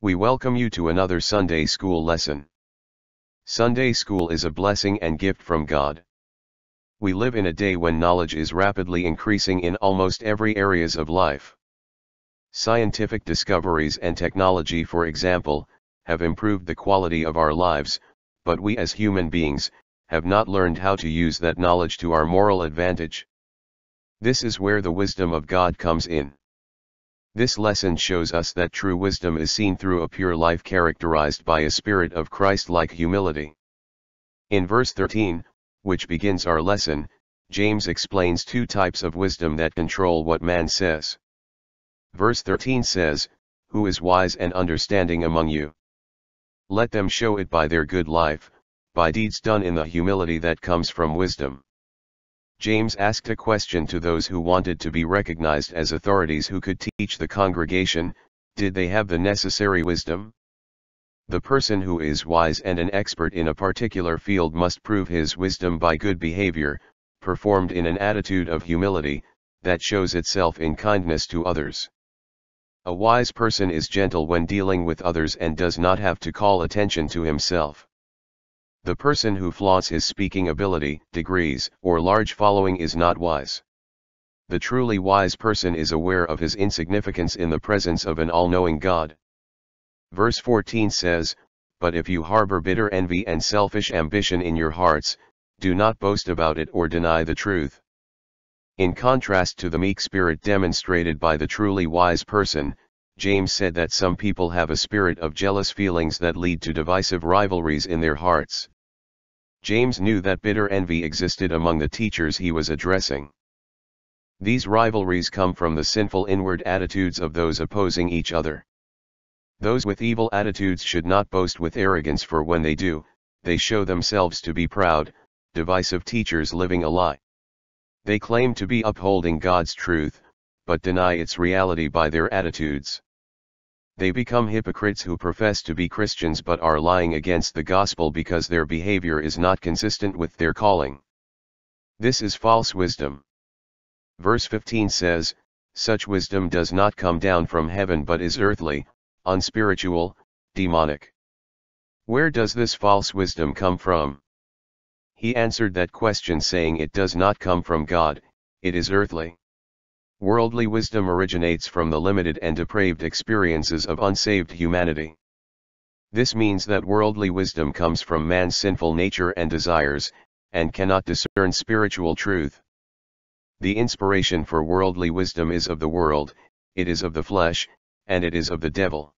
We welcome you to another Sunday School lesson. Sunday School is a blessing and gift from God. We live in a day when knowledge is rapidly increasing in almost every areas of life. Scientific discoveries and technology for example, have improved the quality of our lives, but we as human beings, have not learned how to use that knowledge to our moral advantage. This is where the wisdom of God comes in. This lesson shows us that true wisdom is seen through a pure life characterized by a spirit of Christ-like humility. In verse 13, which begins our lesson, James explains two types of wisdom that control what man says. Verse 13 says, Who is wise and understanding among you? Let them show it by their good life, by deeds done in the humility that comes from wisdom. James asked a question to those who wanted to be recognized as authorities who could teach the congregation, did they have the necessary wisdom? The person who is wise and an expert in a particular field must prove his wisdom by good behavior, performed in an attitude of humility, that shows itself in kindness to others. A wise person is gentle when dealing with others and does not have to call attention to himself. The person who flaunts his speaking ability, degrees, or large following is not wise. The truly wise person is aware of his insignificance in the presence of an all-knowing God. Verse 14 says, But if you harbor bitter envy and selfish ambition in your hearts, do not boast about it or deny the truth. In contrast to the meek spirit demonstrated by the truly wise person, James said that some people have a spirit of jealous feelings that lead to divisive rivalries in their hearts. James knew that bitter envy existed among the teachers he was addressing. These rivalries come from the sinful inward attitudes of those opposing each other. Those with evil attitudes should not boast with arrogance for when they do, they show themselves to be proud, divisive teachers living a lie. They claim to be upholding God's truth, but deny its reality by their attitudes. They become hypocrites who profess to be Christians but are lying against the gospel because their behavior is not consistent with their calling. This is false wisdom. Verse 15 says, Such wisdom does not come down from heaven but is earthly, unspiritual, demonic. Where does this false wisdom come from? He answered that question saying it does not come from God, it is earthly. Worldly wisdom originates from the limited and depraved experiences of unsaved humanity. This means that worldly wisdom comes from man's sinful nature and desires, and cannot discern spiritual truth. The inspiration for worldly wisdom is of the world, it is of the flesh, and it is of the devil.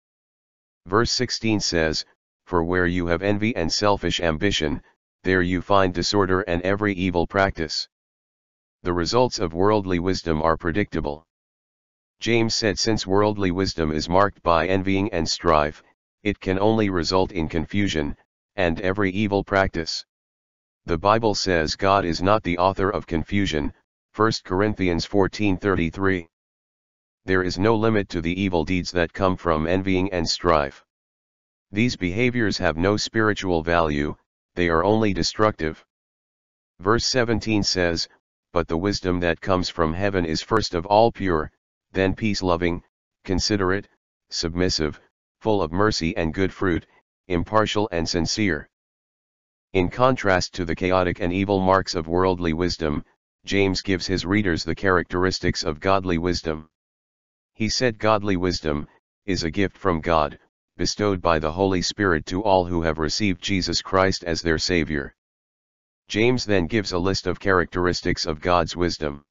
Verse 16 says, For where you have envy and selfish ambition, there you find disorder and every evil practice the results of worldly wisdom are predictable. James said since worldly wisdom is marked by envying and strife, it can only result in confusion, and every evil practice. The Bible says God is not the author of confusion, 1 Corinthians 14:33. There is no limit to the evil deeds that come from envying and strife. These behaviors have no spiritual value, they are only destructive. Verse 17 says, but the wisdom that comes from heaven is first of all pure, then peace-loving, considerate, submissive, full of mercy and good fruit, impartial and sincere. In contrast to the chaotic and evil marks of worldly wisdom, James gives his readers the characteristics of godly wisdom. He said godly wisdom, is a gift from God, bestowed by the Holy Spirit to all who have received Jesus Christ as their Savior. James then gives a list of characteristics of God's wisdom.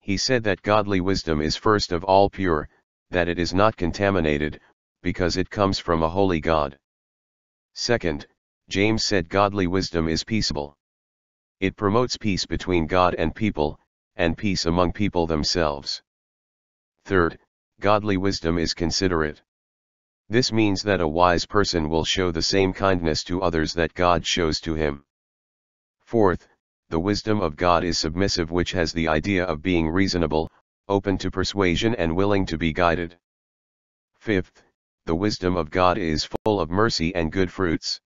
He said that godly wisdom is first of all pure, that it is not contaminated, because it comes from a holy God. Second, James said godly wisdom is peaceable. It promotes peace between God and people, and peace among people themselves. Third, godly wisdom is considerate. This means that a wise person will show the same kindness to others that God shows to him. Fourth, the wisdom of God is submissive which has the idea of being reasonable, open to persuasion and willing to be guided. Fifth, the wisdom of God is full of mercy and good fruits.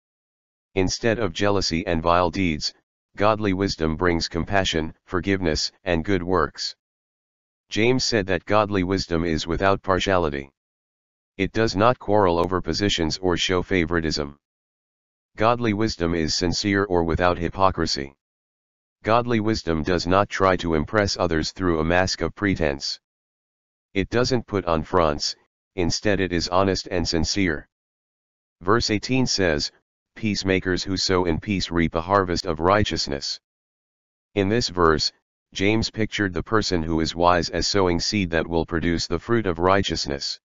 Instead of jealousy and vile deeds, godly wisdom brings compassion, forgiveness, and good works. James said that godly wisdom is without partiality. It does not quarrel over positions or show favoritism. Godly wisdom is sincere or without hypocrisy. Godly wisdom does not try to impress others through a mask of pretense. It doesn't put on fronts, instead it is honest and sincere. Verse 18 says, Peacemakers who sow in peace reap a harvest of righteousness. In this verse, James pictured the person who is wise as sowing seed that will produce the fruit of righteousness.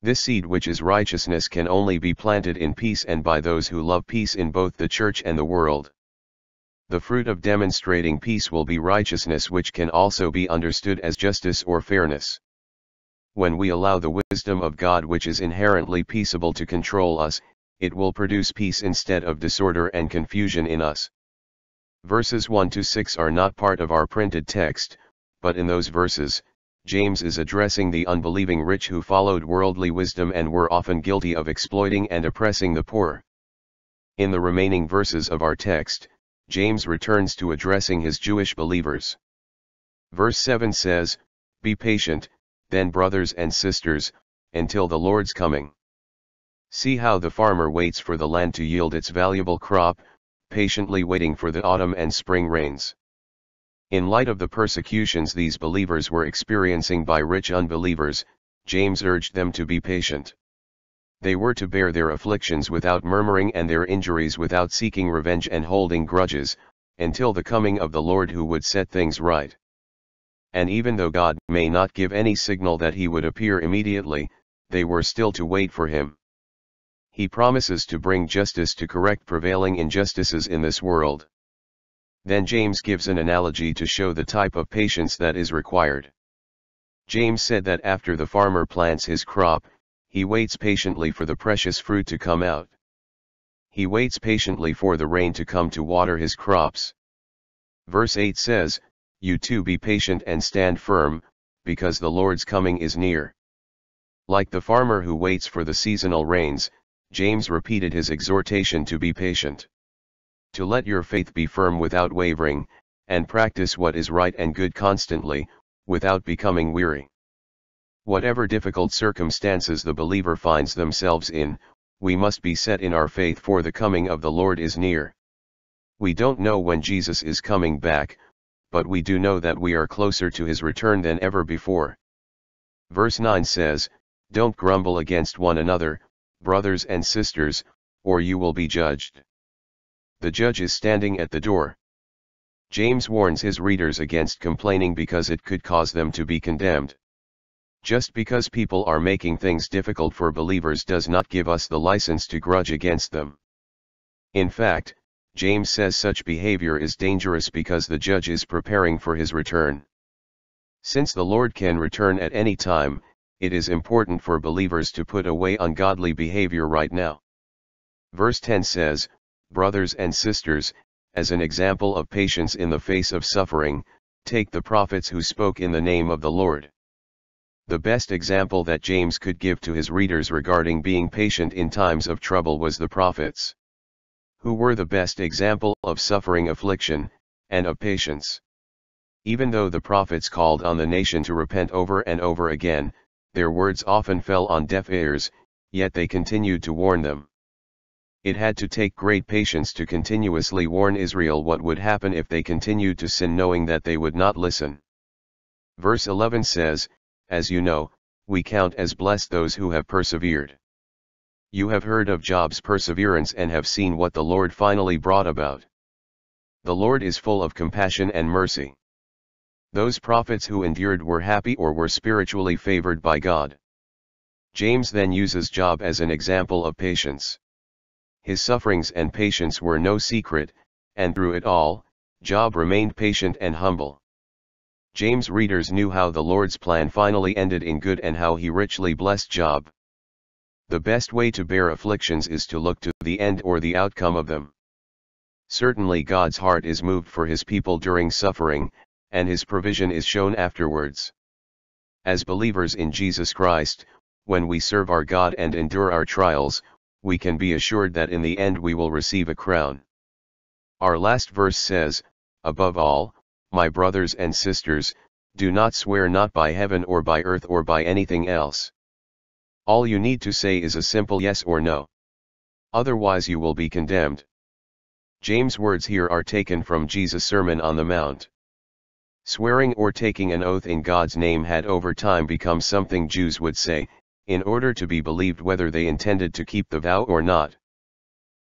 This seed which is righteousness can only be planted in peace and by those who love peace in both the church and the world. The fruit of demonstrating peace will be righteousness which can also be understood as justice or fairness. When we allow the wisdom of God which is inherently peaceable to control us, it will produce peace instead of disorder and confusion in us. Verses 1 to 6 are not part of our printed text, but in those verses, James is addressing the unbelieving rich who followed worldly wisdom and were often guilty of exploiting and oppressing the poor. In the remaining verses of our text, James returns to addressing his Jewish believers. Verse 7 says, Be patient, then brothers and sisters, until the Lord's coming. See how the farmer waits for the land to yield its valuable crop, patiently waiting for the autumn and spring rains. In light of the persecutions these believers were experiencing by rich unbelievers, James urged them to be patient. They were to bear their afflictions without murmuring and their injuries without seeking revenge and holding grudges, until the coming of the Lord who would set things right. And even though God may not give any signal that he would appear immediately, they were still to wait for him. He promises to bring justice to correct prevailing injustices in this world. Then James gives an analogy to show the type of patience that is required. James said that after the farmer plants his crop, he waits patiently for the precious fruit to come out. He waits patiently for the rain to come to water his crops. Verse 8 says, You too be patient and stand firm, because the Lord's coming is near. Like the farmer who waits for the seasonal rains, James repeated his exhortation to be patient to let your faith be firm without wavering, and practice what is right and good constantly, without becoming weary. Whatever difficult circumstances the believer finds themselves in, we must be set in our faith for the coming of the Lord is near. We don't know when Jesus is coming back, but we do know that we are closer to his return than ever before. Verse 9 says, Don't grumble against one another, brothers and sisters, or you will be judged the judge is standing at the door. James warns his readers against complaining because it could cause them to be condemned. Just because people are making things difficult for believers does not give us the license to grudge against them. In fact, James says such behavior is dangerous because the judge is preparing for his return. Since the Lord can return at any time, it is important for believers to put away ungodly behavior right now. Verse 10 says, brothers and sisters, as an example of patience in the face of suffering, take the prophets who spoke in the name of the Lord. The best example that James could give to his readers regarding being patient in times of trouble was the prophets. Who were the best example of suffering affliction, and of patience. Even though the prophets called on the nation to repent over and over again, their words often fell on deaf ears, yet they continued to warn them it had to take great patience to continuously warn Israel what would happen if they continued to sin knowing that they would not listen. Verse 11 says, As you know, we count as blessed those who have persevered. You have heard of Job's perseverance and have seen what the Lord finally brought about. The Lord is full of compassion and mercy. Those prophets who endured were happy or were spiritually favored by God. James then uses Job as an example of patience. His sufferings and patience were no secret, and through it all, Job remained patient and humble. James' readers knew how the Lord's plan finally ended in good and how he richly blessed Job. The best way to bear afflictions is to look to the end or the outcome of them. Certainly God's heart is moved for his people during suffering, and his provision is shown afterwards. As believers in Jesus Christ, when we serve our God and endure our trials, we can be assured that in the end we will receive a crown. Our last verse says, Above all, my brothers and sisters, do not swear not by heaven or by earth or by anything else. All you need to say is a simple yes or no. Otherwise you will be condemned. James' words here are taken from Jesus' Sermon on the Mount. Swearing or taking an oath in God's name had over time become something Jews would say, in order to be believed whether they intended to keep the vow or not.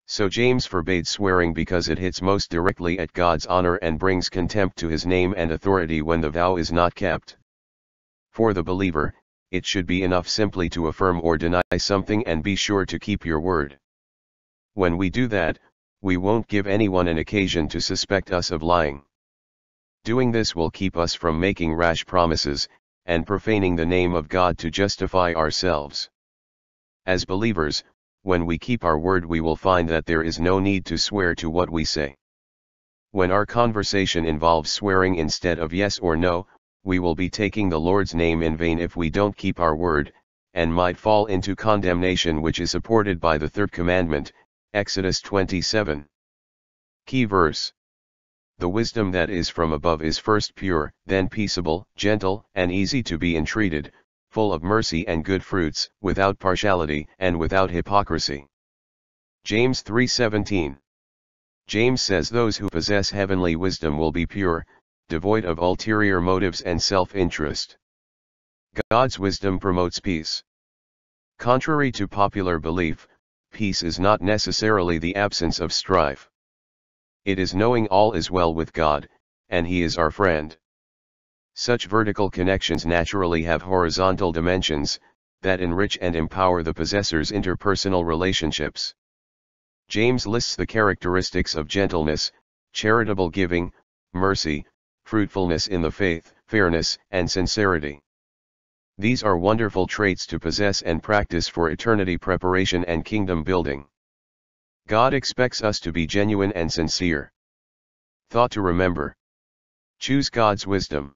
So James forbade swearing because it hits most directly at God's honor and brings contempt to his name and authority when the vow is not kept. For the believer, it should be enough simply to affirm or deny something and be sure to keep your word. When we do that, we won't give anyone an occasion to suspect us of lying. Doing this will keep us from making rash promises, and profaning the name of God to justify ourselves. As believers, when we keep our word we will find that there is no need to swear to what we say. When our conversation involves swearing instead of yes or no, we will be taking the Lord's name in vain if we don't keep our word, and might fall into condemnation which is supported by the third commandment, Exodus 27. Key verse the wisdom that is from above is first pure, then peaceable, gentle, and easy to be entreated, full of mercy and good fruits, without partiality and without hypocrisy. James 3:17 James says those who possess heavenly wisdom will be pure, devoid of ulterior motives and self-interest. God's wisdom promotes peace. Contrary to popular belief, peace is not necessarily the absence of strife. It is knowing all is well with God, and He is our friend. Such vertical connections naturally have horizontal dimensions, that enrich and empower the possessor's interpersonal relationships. James lists the characteristics of gentleness, charitable giving, mercy, fruitfulness in the faith, fairness, and sincerity. These are wonderful traits to possess and practice for eternity preparation and kingdom building. God expects us to be genuine and sincere. Thought to remember. Choose God's wisdom.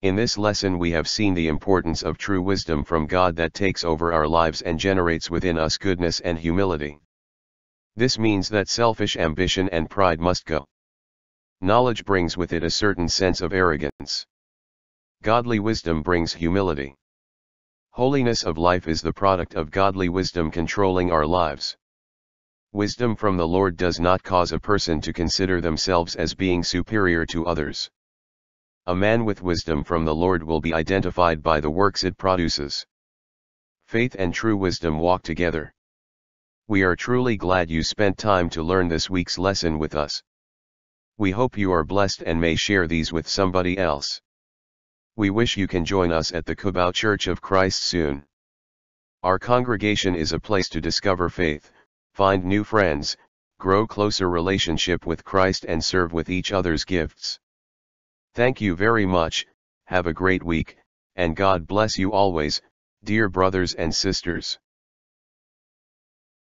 In this lesson we have seen the importance of true wisdom from God that takes over our lives and generates within us goodness and humility. This means that selfish ambition and pride must go. Knowledge brings with it a certain sense of arrogance. Godly wisdom brings humility. Holiness of life is the product of godly wisdom controlling our lives. Wisdom from the Lord does not cause a person to consider themselves as being superior to others. A man with wisdom from the Lord will be identified by the works it produces. Faith and true wisdom walk together. We are truly glad you spent time to learn this week's lesson with us. We hope you are blessed and may share these with somebody else. We wish you can join us at the Kubao Church of Christ soon. Our congregation is a place to discover faith find new friends, grow closer relationship with Christ and serve with each other's gifts. Thank you very much, have a great week, and God bless you always, dear brothers and sisters.